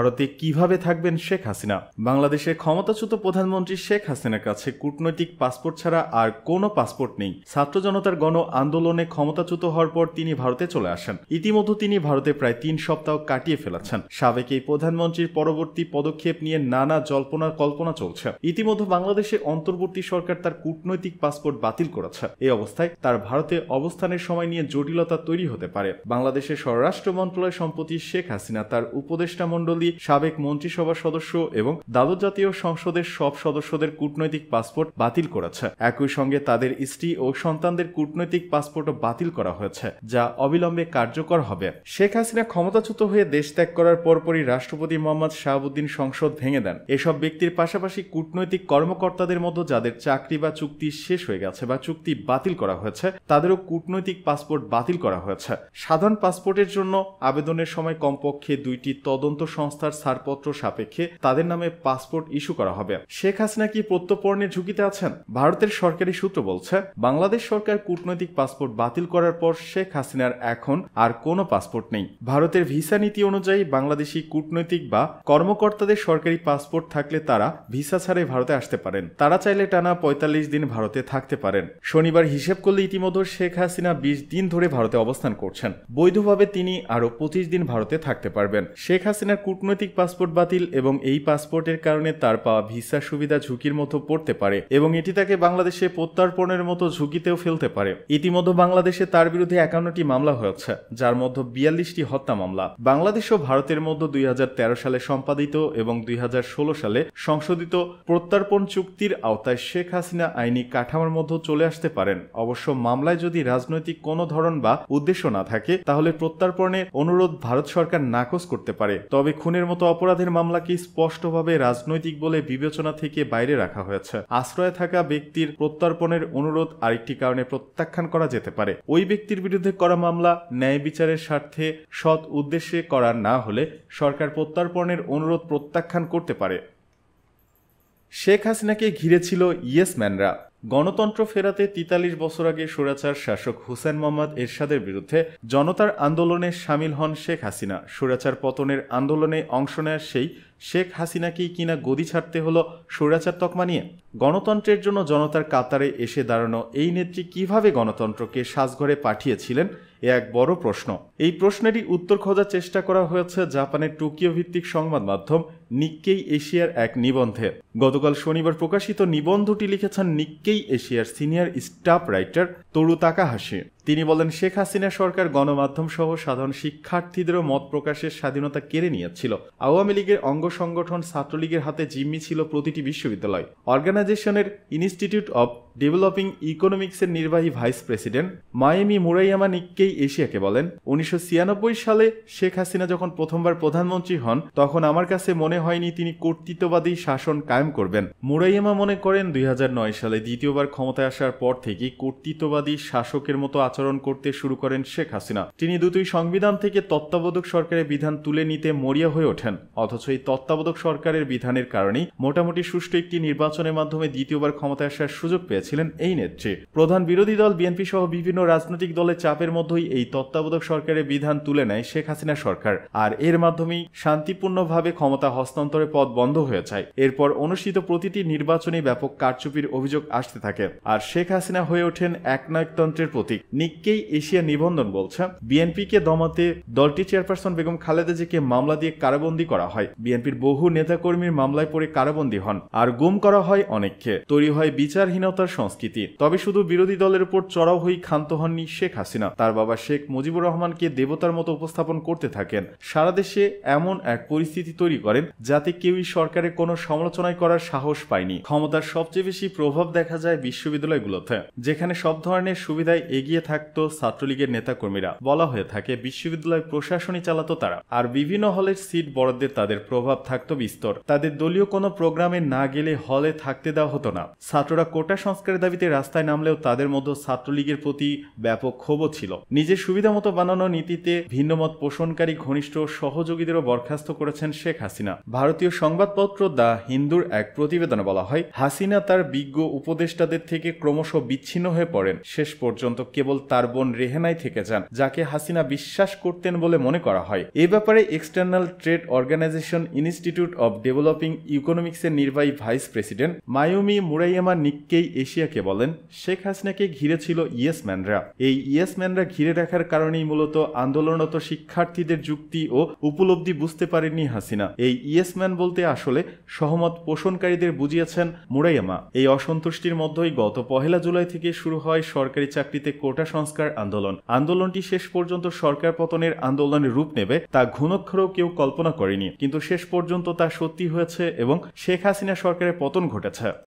ভারতে কিভাবে থাকবেন শেখ হাসিনা বাংলাদেশের ক্ষমতাচ্যুত প্রধানমন্ত্রী শেখ হাসিনার কাছে কূটনৈতিক পাসপোর্ট ছাড়া আর কোনো পাসপোর্ট নেই ছাত্র জনতার গণ আন্দোলনে ক্ষমতাচ্যুত হওয়ার পর তিনি ভারতে চলে আসেন ইতিমধ্যে তিনি ভারতে প্রায় তিন সপ্তাহ কাটিয়ে ফেলেছেন সাবেক এই প্রধানমন্ত্রীর পরবর্তী পদক্ষেপ নিয়ে নানা জল্পনা কল্পনা চলছে ইতিমধ্যে বাংলাদেশে অন্তর্বর্তী সরকার তার কূটনৈতিক পাসপোর্ট বাতিল করেছে এই অবস্থায় তার ভারতে অবস্থানের সময় নিয়ে জটিলতা তৈরি হতে পারে বাংলাদেশের স্বরাষ্ট্র মন্ত্রণালয় সম্প্রতি শেখ হাসিনা তার উপদেষ্টা মণ্ডলী মোদি সাবেক মন্ত্রিসভার সদস্য এবং দ্বাদশ জাতীয় সংসদের সব সদস্যদের কূটনৈতিক পাসপোর্ট বাতিল করেছে একই সঙ্গে তাদের স্ত্রী ও সন্তানদের কূটনৈতিক পাসপোর্টও বাতিল করা হয়েছে যা অবিলম্বে কার্যকর হবে শেখ হাসিনা ক্ষমতাচ্যুত হয়ে দেশ ত্যাগ করার পরপরই রাষ্ট্রপতি মোহাম্মদ শাহাবুদ্দিন সংসদ ভেঙে দেন এসব ব্যক্তির পাশাপাশি কূটনৈতিক কর্মকর্তাদের মতো যাদের চাকরি বা চুক্তি শেষ হয়ে গেছে বা চুক্তি বাতিল করা হয়েছে তাদেরও কূটনৈতিক পাসপোর্ট বাতিল করা হয়েছে সাধারণ পাসপোর্টের জন্য আবেদনের সময় কমপক্ষে দুইটি তদন্ত সংস্থা সংস্থার ছাড়পত্র সাপেক্ষে তাদের নামে পাসপোর্ট ইস্যু করা হবে শেখ হাসিনা কি প্রত্যপর্ণের ঝুঁকিতে আছেন ভারতের সরকারি সূত্র বলছে বাংলাদেশ সরকার কূটনৈতিক পাসপোর্ট বাতিল করার পর শেখ হাসিনার এখন আর কোনো পাসপোর্ট নেই ভারতের ভিসা নীতি অনুযায়ী বাংলাদেশি কূটনৈতিক বা কর্মকর্তাদের সরকারি পাসপোর্ট থাকলে তারা ভিসা ছাড়াই ভারতে আসতে পারেন তারা চাইলে টানা পঁয়তাল্লিশ দিন ভারতে থাকতে পারেন শনিবার হিসেব করলে ইতিমধ্যে শেখ হাসিনা বিশ দিন ধরে ভারতে অবস্থান করছেন বৈধভাবে তিনি আরও পঁচিশ দিন ভারতে থাকতে পারবেন শেখ হাসিনার কূটনৈতিক কূটনৈতিক পাসপোর্ট বাতিল এবং এই পাসপোর্টের কারণে তার পাওয়া ভিসা সুবিধা ঝুঁকির মতো পড়তে পারে এবং এটি তাকে বাংলাদেশে প্রত্যার্পণের মতো ঝুঁকিতেও ফেলতে পারে ইতিমধ্যে বাংলাদেশে তার বিরুদ্ধে একান্নটি মামলা হয়েছে যার মধ্যে বিয়াল্লিশটি হত্যা মামলা বাংলাদেশ ও ভারতের মধ্যে দুই সালে সম্পাদিত এবং দুই সালে সংশোধিত প্রত্যার্পণ চুক্তির আওতায় শেখ হাসিনা আইনি কাঠামোর মধ্যে চলে আসতে পারেন অবশ্য মামলায় যদি রাজনৈতিক কোনো ধরন বা উদ্দেশ্য না থাকে তাহলে প্রত্যার্পণের অনুরোধ ভারত সরকার নাকচ করতে পারে তবে খুনি খুনের মতো অপরাধের মামলাকে স্পষ্টভাবে রাজনৈতিক বলে বিবেচনা থেকে বাইরে রাখা হয়েছে আশ্রয়ে থাকা ব্যক্তির প্রত্যর্পণের অনুরোধ আরেকটি কারণে প্রত্যাখ্যান করা যেতে পারে ওই ব্যক্তির বিরুদ্ধে করা মামলা ন্যায় বিচারের স্বার্থে সৎ উদ্দেশ্যে করা না হলে সরকার প্রত্যর্পণের অনুরোধ প্রত্যাখ্যান করতে পারে শেখ হাসিনাকে ঘিরেছিল ইয়েসম্যানরা গণতন্ত্র ফেরাতে তিতাল্লিশ বছর আগে সুরাচার শাসক হুসেন মোহাম্মদ এরশাদের বিরুদ্ধে জনতার আন্দোলনে সামিল হন শেখ হাসিনা সুরাচার পতনের আন্দোলনে অংশ নেয় সেই শেখ হাসিনাকেই কিনা গদি ছাড়তে হলো স্বৈরাচার তকমা নিয়ে গণতন্ত্রের জন্য জনতার কাতারে এসে দাঁড়ানো এই নেত্রী কিভাবে গণতন্ত্রকে সাজঘরে পাঠিয়েছিলেন এ এক বড় প্রশ্ন এই প্রশ্নেরই উত্তর খোঁজার চেষ্টা করা হয়েছে জাপানের টোকিও ভিত্তিক সংবাদ মাধ্যম নিক্কেই এশিয়ার এক নিবন্ধে গতকাল শনিবার প্রকাশিত নিবন্ধটি লিখেছেন নিক্কেই এশিয়ার senior staff writer Taru Takahashi তিনি বলেন শেখ হাসিনা সরকার গণমাধ্যম সহ সাধারণ শিক্ষার্থীদেরও মত প্রকাশের স্বাধীনতা কেড়ে নিয়েছিল আওয়ামী লীগের অঙ্গ সংগঠন ছাত্রলীগের হাতে জিম্মি ছিল প্রতিটি বিশ্ববিদ্যালয় অর্গানাইজেশনের ইনস্টিটিউট অব ডেভেলপিং ইকোনমিক্সের নির্বাহী ভাইস প্রেসিডেন্ট মায়েমি মুরাইয়ামা নিককেই এশিয়াকে বলেন উনিশশো সালে শেখ হাসিনা যখন প্রথমবার প্রধানমন্ত্রী হন তখন আমার কাছে মনে হয়নি তিনি কর্তৃত্ববাদী শাসন কায়েম করবেন মুরাইয়ামা মনে করেন দুই সালে দ্বিতীয়বার ক্ষমতায় আসার পর থেকেই কর্তৃত্ববাদী শাসকের মতো আচরণ করতে শুরু করেন শেখ হাসিনা তিনি দুটোই সংবিধান থেকে তত্ত্বাবধায়ক সরকারের বিধান তুলে নিতে মরিয়া হয়ে ওঠেন অথচ এই তত্ত্বাবধায়ক সরকারের বিধানের কারণেই মোটামুটি সুষ্ঠু একটি নির্বাচনের মাধ্যমে দ্বিতীয়বার ক্ষমতায় আসার সুযোগ পেয়েছিলেন এই নেত্রী প্রধান বিরোধী দল বিএনপি সহ বিভিন্ন রাজনৈতিক দলের চাপের মধ্যেই এই তত্ত্বাবধায়ক সরকারের বিধান তুলে নেয় শেখ হাসিনা সরকার আর এর মাধ্যমেই শান্তিপূর্ণভাবে ক্ষমতা হস্তান্তরের পথ বন্ধ হয়ে যায় এরপর অনুষ্ঠিত প্রতিটি নির্বাচনে ব্যাপক কারচুপির অভিযোগ আসতে থাকে আর শেখ হাসিনা হয়ে ওঠেন একনায়কতন্ত্রের প্রতীক নিককেই এশিয়া নিবন্ধন বলছে বিএনপিকে দমাতে দলটি চেয়ারপারসন বেগম খালেদা জিকে মামলা দিয়ে কারাবন্দী করা হয় বিএনপির বহু নেতাকর্মীর মামলায় পড়ে কারাবন্দী হন আর গুম করা হয় অনেককে তৈরি হয় বিচারহীনতার সংস্কৃতি তবে শুধু বিরোধী দলের উপর চড়াও হয়ে ক্ষান্ত হননি শেখ হাসিনা তার বাবা শেখ মুজিবুর রহমানকে দেবতার মতো উপস্থাপন করতে থাকেন সারা দেশে এমন এক পরিস্থিতি তৈরি করেন যাতে কেউই সরকারের কোনো সমালোচনায় করার সাহস পায়নি ক্ষমতার সবচেয়ে বেশি প্রভাব দেখা যায় বিশ্ববিদ্যালয়গুলোতে যেখানে সব ধরনের সুবিধায় এগিয়ে থাকে থাকতো ছাত্রলীগের নেতাকর্মীরা বলা হয়ে থাকে বিশ্ববিদ্যালয় প্রশাসনই চালাতো তারা আর বিভিন্ন হলের সিট বরাদ্দের তাদের প্রভাব থাকত বিস্তর তাদের দলীয় কোনো প্রোগ্রামে না গেলে হলে থাকতে দেওয়া হতো না ছাত্ররা কোটা সংস্কারের দাবিতে রাস্তায় নামলেও তাদের মধ্যে ছাত্রলীগের প্রতি ব্যাপক ক্ষোভও ছিল নিজের সুবিধা মতো বানানো নীতিতে ভিন্নমত পোষণকারী ঘনিষ্ঠ সহযোগীদেরও বরখাস্ত করেছেন শেখ হাসিনা ভারতীয় সংবাদপত্র দ্য হিন্দুর এক প্রতিবেদনে বলা হয় হাসিনা তার বিজ্ঞ উপদেষ্টাদের থেকে ক্রমশ বিচ্ছিন্ন হয়ে পড়েন শেষ পর্যন্ত কেবল তার বোন রেহেনাই থেকে যান যাকে হাসিনা বিশ্বাস করতেন বলে মনে করা হয় এ ব্যাপারে external trade organization institute of developing ইকোনমিক্সের নির্বাহী vice president Mayumi Murayama Nikkei এশিয়াকে বলেন শেখ হাসিনাকে ঘিরে ছিল ইয়েসম্যানরা এই ইয়েসম্যানরা ঘিরে রাখার কারণেই মূলত আন্দোলনরত শিক্ষার্থীদের যুক্তি ও উপলব্ধি বুঝতে পারেননি হাসিনা এই ইয়েসম্যান বলতে আসলে সহমত পোষণকারীদের বুঝিয়েছেন মুরাইয়ামা এই অসন্তুষ্টির মধ্যেই গত পহেলা জুলাই থেকে শুরু হয় সরকারি চাকরিতে কোটা ভাষা সংস্কার আন্দোলন আন্দোলনটি শেষ পর্যন্ত সরকার পতনের আন্দোলনের রূপ নেবে তা ঘুণক্ষরেও কেউ কল্পনা করেনি কিন্তু শেষ পর্যন্ত তা সত্যি হয়েছে এবং শেখ হাসিনা সরকারের পতন ঘটেছে